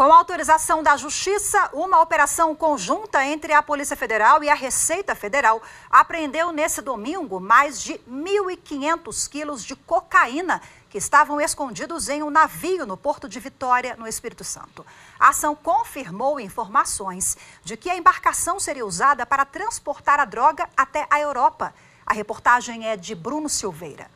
Com autorização da Justiça, uma operação conjunta entre a Polícia Federal e a Receita Federal apreendeu nesse domingo mais de 1.500 quilos de cocaína que estavam escondidos em um navio no porto de Vitória, no Espírito Santo. A ação confirmou informações de que a embarcação seria usada para transportar a droga até a Europa. A reportagem é de Bruno Silveira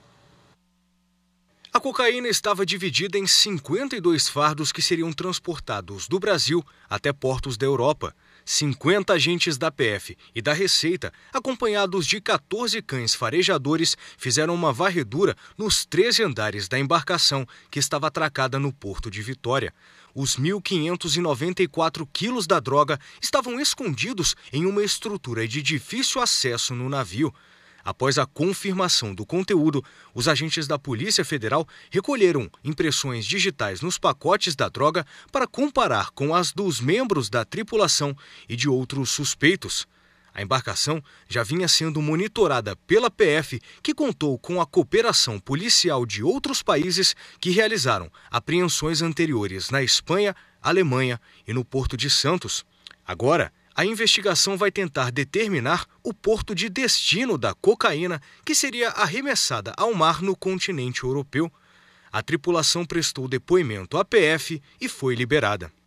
cocaína estava dividida em 52 fardos que seriam transportados do Brasil até portos da Europa. 50 agentes da PF e da Receita, acompanhados de 14 cães farejadores, fizeram uma varredura nos 13 andares da embarcação que estava atracada no porto de Vitória. Os 1.594 quilos da droga estavam escondidos em uma estrutura de difícil acesso no navio. Após a confirmação do conteúdo, os agentes da Polícia Federal recolheram impressões digitais nos pacotes da droga para comparar com as dos membros da tripulação e de outros suspeitos. A embarcação já vinha sendo monitorada pela PF, que contou com a cooperação policial de outros países que realizaram apreensões anteriores na Espanha, Alemanha e no Porto de Santos. Agora, a investigação vai tentar determinar o porto de destino da cocaína que seria arremessada ao mar no continente europeu. A tripulação prestou depoimento à PF e foi liberada.